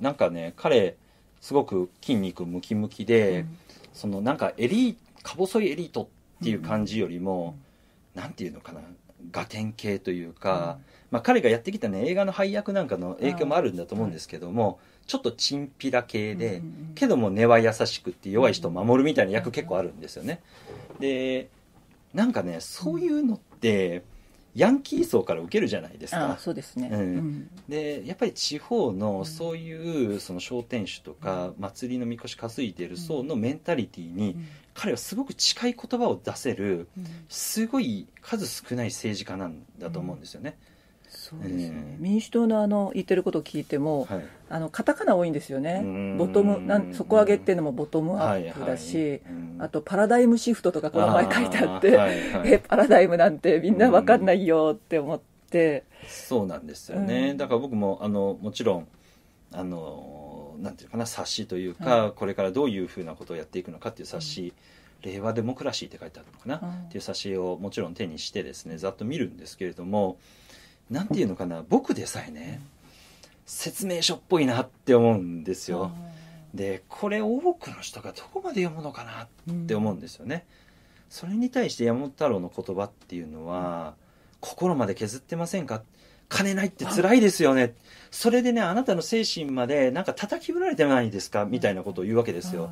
なんかね彼すごく筋肉ムキムキで、うん、そのなんかエリか細いエリートっていう感じよりも、うん、なんていうのかなガテン系というか、うん、まあ、彼がやってきた、ね、映画の配役なんかの影響もあるんだと思うんですけども、ちょっとチンピラ系で、けども根は優しくって弱い人を守るみたいな役結構あるんですよね。でなんかねそういうのって、ヤンキー層から受けるじゃないですか。そうですね、うん、でやっぱり地方のそういうその商店主とか祭りのみこし担いでる層のメンタリティーに彼はすごく近い言葉を出せるすごい数少ない政治家なんだと思うんですよね。うんそうですね、えー、民主党のあの言ってることを聞いても、はい、あのカタカナ多いんですよね、ボトムなん底上げっていうのもボトムアップだし、はいはい、あとパラダイムシフトとか、この前書いてあって、はいはい、えパラダイムなんてみんな分かんないよって思って、そうなんですよね、うん、だから僕もあのもちろんあの、なんていうかな、冊子というか、これからどういうふうなことをやっていくのかっていう冊子。うん令和デモクラシーって書いてあるのかな、うん、っていう冊子をもちろん手にしてですねざっと見るんですけれども何て言うのかな僕でさえね説明書っぽいなって思うんですよ。でこれ多くの人がどこまで読むのかなって思うんですよね。それに対して山本太郎の言葉っていうのは心まで削ってませんか金ないって辛いですよねそれでねあなたの精神までなんか叩きぶられてないですかみたいなことを言うわけですよ。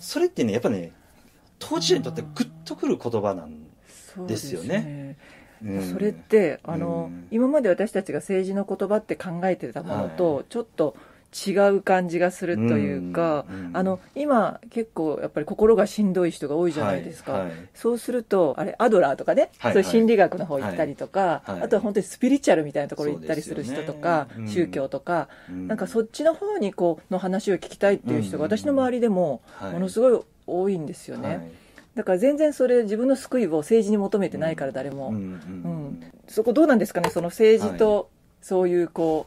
それってねやっぱね当事者にとってグッとくる言葉なんですよね。それってあの、今まで私たちが政治の言葉って考えてたものと、ちょっと違う感じがするというか、あの今結構やっぱり心がしんどい人が多いじゃないですか、はいはい、そうするとあれアドラーとかね、はいはい、そ心理学の方行ったりとか、はいはい、あとは本当にスピリチュアルみたいなところ行ったりする人とか、ね、宗教とか、うん、なんかそっちの方にこうの話を聞きたいっていう人が私の周りでもものすごい多いんですよね。だから全然それ自分の救いを政治に求めてないから誰も、うん、そこどうなんですかねその政治とそういうこ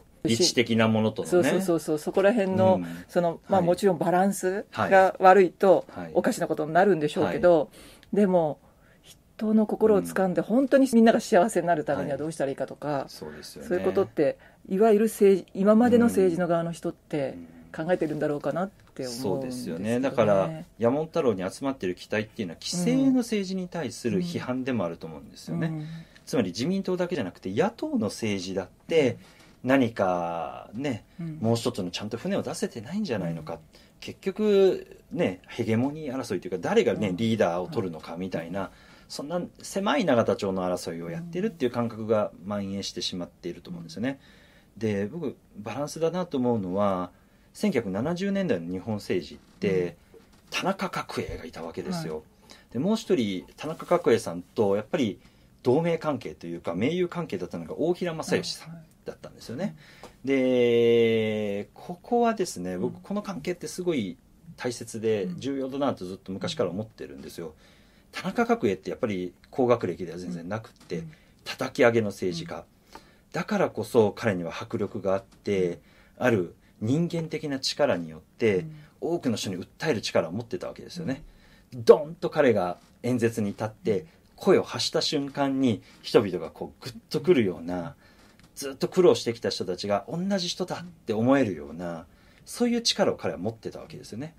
う、はい的なものと、ね、そうそうそうそこら辺の、うん、そのまあ、もちろんバランスが悪いと、おかしなことになるんでしょうけど、はい、でも人の心を掴んで、本当にみんなが幸せになるためにはどうしたらいいかとか、はいそうね、そういうことっていわゆる政治今までの政治の側の人って、うん考えてるんだろうかなって思うんですよね。よねだから山本太郎に集まってる期待っていうのは規制の政治に対する批判でもあると思うんですよね。うんうん、つまり自民党だけじゃなくて野党の政治だって何かね、うん、もう一つのちゃんと船を出せてないんじゃないのか。結局ねヘゲモニー争いというか誰がねリーダーを取るのかみたいな。そんな狭い永田町の争いをやってるっていう感覚が蔓延してしまっていると思うんですよね。で僕バランスだなと思うのは1970年代の日本政治って、田中角栄がいたわけですよ。はい、でもう一人田中角栄さんとやっぱり同盟関係というか盟友関係だったのが大平正義さんだったんですよね。でここはですね僕この関係ってすごい大切で重要だなとずっと昔から思ってるんですよ。田中角栄ってやっぱり高学歴では全然なくって叩き上げの政治家だからこそ彼には迫力があってある人間的な力によって、多くの人に訴える力を持ってたわけですよね。ドンと彼が演説に立って声を発した瞬間に人々がこうグッとくるようなずっと苦労してきた人たちが同じ人だって思えるようなそういう力を彼は持ってたわけですよね。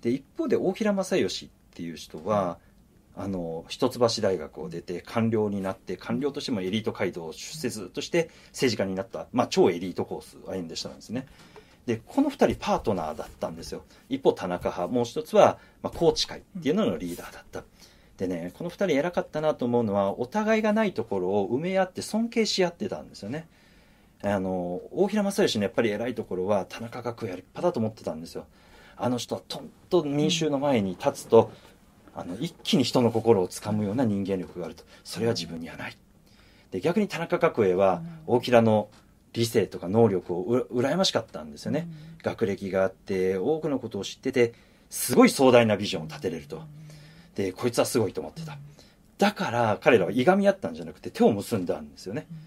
で一方で大平正義っていう人はあの一橋大学を出て官僚になって官僚としてもエリート街道を出世ずとして政治家になった、まあ、超エリートコースを歩んでしたんですね。でこの2人パートナーだったんですよ一方田中派もう一つは、まあ、高知会っていうののリーダーだった、でねこの2人偉かったなと思うのはお互いがないところを埋め合って尊敬し合ってたんですよねあの大平正義のやっぱり偉いところは田中角栄は立派だと思ってたんですよあの人はとんと民衆の前に立つと、あの一気に人の心をつかむような人間力があるとそれは自分にはないで逆に田中角栄は大平の理性とか能力をう羨ましかったんですよね、うん、学歴があって多くのことを知っててすごい壮大なビジョンを立てれるとでこいつはすごいと思ってただから彼らはいがみ合ったんじゃなくて手を結んだんですよね、うん、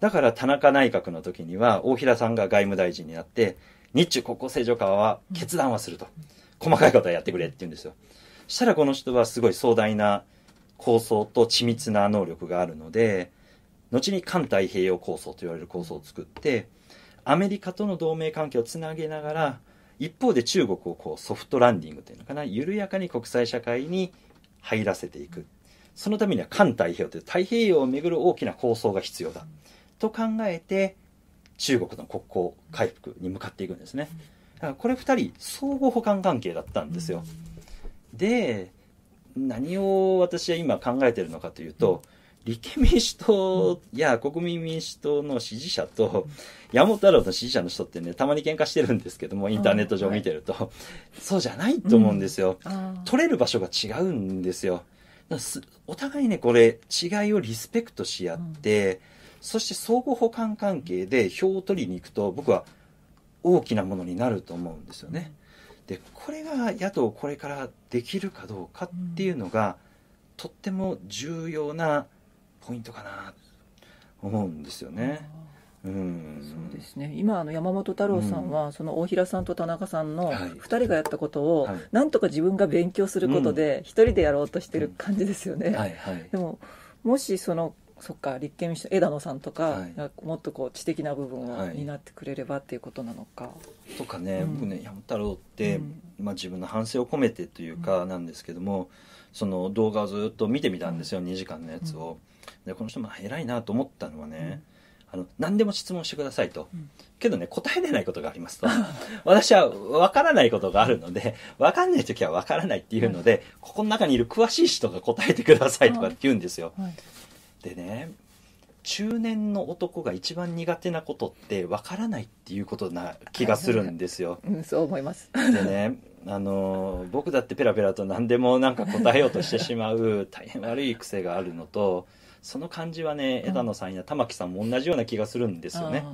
だから田中内閣の時には大平さんが外務大臣になって日中国交正常化は決断はすると、うん、細かいことはやってくれって言うんですよしたらこの人はすごい壮大な構想と緻密な能力があるので後に環太平洋構想と言われる構想を作ってアメリカとの同盟関係をつなげながら一方で中国をこうソフトランディングというのかな緩やかに国際社会に入らせていくそのためには環太平洋という太平洋をめぐる大きな構想が必要だと考えて中国の国交回復に向かっていくんですねだからこれ2人相互補完関係だったんですよで何を私は今考えてるのかというと、うん立憲民主党や国民民主党の支持者と、山本太郎の支持者の人ってね、たまに喧嘩してるんですけども、インターネット上見てると、はい、そうじゃないと思うんですよ。うん、取れる場所が違うんですよ。お互いね、これ、違いをリスペクトし合って、うん、そして相互補完関係で票を取りに行くと、僕は大きなものになると思うんですよね。で、これが野党これからできるかどうかっていうのが、とっても重要なポイントかなと思うんですよね。うん、そうですね今あの山本太郎さんは、うん、その大平さんと田中さんの2人がやったことを、はい、なんとか自分が勉強することで、う1人でやろうとしてる感じですよね。はいはい、でももしそのそっか立憲民主党枝野さんとか、もっとこう知的な部分を担ってくれればっていうことなのか。とかね、僕ね山太郎って、まあ、自分の反省を込めてというかなんですけども、その動画をずっと見てみたんですよ2時間のやつを。でこの人も偉いなと思ったのはね、あの何でも質問してくださいと、うん、けどね答えれないことがありますと私は分からないことがあるので分かんない時は分からないっていうので、ここの中にいる詳しい人が答えてくださいとかって言うんですよ。はい、でね中年の男が一番苦手なことってわからないっていうことな気がするんですよ。うん、そう思いますでねあの僕だってペラペラと何でもなんか答えようとしてしまう大変悪い癖があるのとその感じはね枝野さんや玉木さんも同じような気がするんですよね。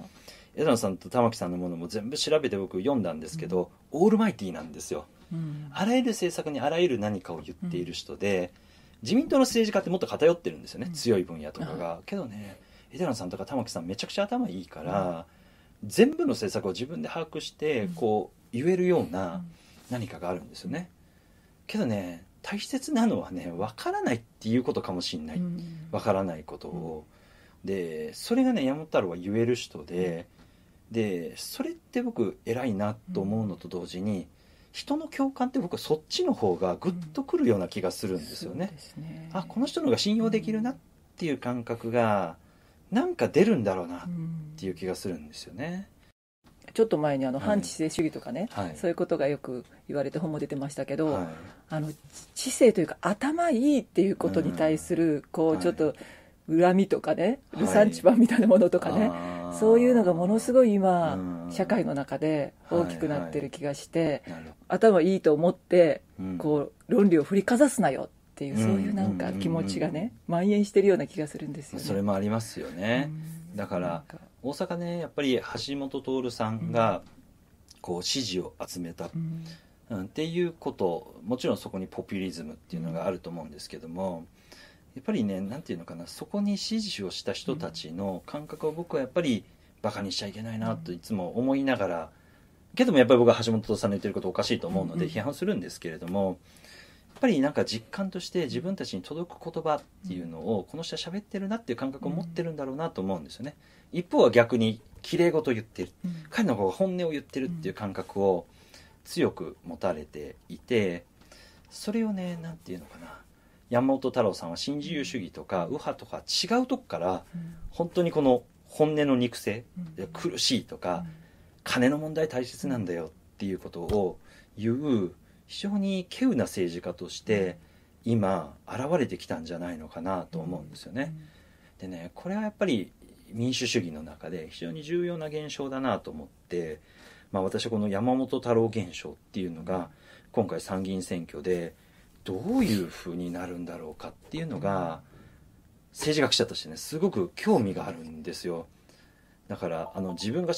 枝野さんと玉木さんのものも全部調べて僕読んだんですけど、うん、オールマイティーなんですよ、うん、あらゆる政策にあらゆる何かを言っている人で、うん自民党の政治家ってもっと偏ってるんですよね、強い分野とかが。けどね枝野さんとか玉木さんめちゃくちゃ頭いいから、全部の政策を自分で把握してこう言えるような何かがあるんですよね。けどね大切なのはね分からないっていうことかもしんない、うん、分からないことを、うん、でそれがね山本太郎は言える人で、うん、でそれって僕偉いなと思うのと同時に、人の共感って僕はそっちの方がぐっとくるような気がするんですよね。うん、ねあこの人の方が信用できるなっていう感覚がなんか出るんだろうなっていう気がするんですよね。ちょっと前にあの反知性主義とかね、はい、そういうことがよく言われて本も出てましたけど、はい、あの知性というか頭いいっていうことに対するこうちょっと恨みとかね、ルサンチパンみたいなものとかね、はいそういうのがものすごい今、社会の中で大きくなってる気がして、はいはい、頭いいと思って、こう論理を振りかざすなよっていう、そういうなんか気持ちがね、蔓延してるような気がするんですよね。それもありますよね、だから大阪ねやっぱり橋本徹さんがこう支持を集めた、うんうん、っていうこともちろんそこにポピュリズムっていうのがあると思うんですけども、やっぱりね何て言うのかなそこに支持をした人たちの感覚を僕はやっぱりバカにしちゃいけないなといつも思いながらけどもやっぱり僕は橋本さんの言ってることおかしいと思うので批判するんですけれども。やっぱりなんか実感として自分たちに届く言葉っていうのをこの人は喋ってるなっていう感覚を持ってるんだろうなと思うんですよね。一方は逆に綺麗事を言ってる、彼の方が本音を言ってるっていう感覚を強く持たれていてそれをね何て言うのかな山本太郎さんは新自由主義とか右派とか違うとこから本当にこの本音の肉声、苦しいとか、金の問題大切なんだよっていうことを言う非常に稀有な政治家として今現れてきたんじゃないのかなと思うんですよね。でねこれはやっぱり民主主義の中で非常に重要な現象だなと思って、まあ、私はこの山本太郎現象っていうのが今回参議院選挙でどういうふうになるんだろうかっていうのが政治学者としてねすごく興味があるんですよ。だからあの自分が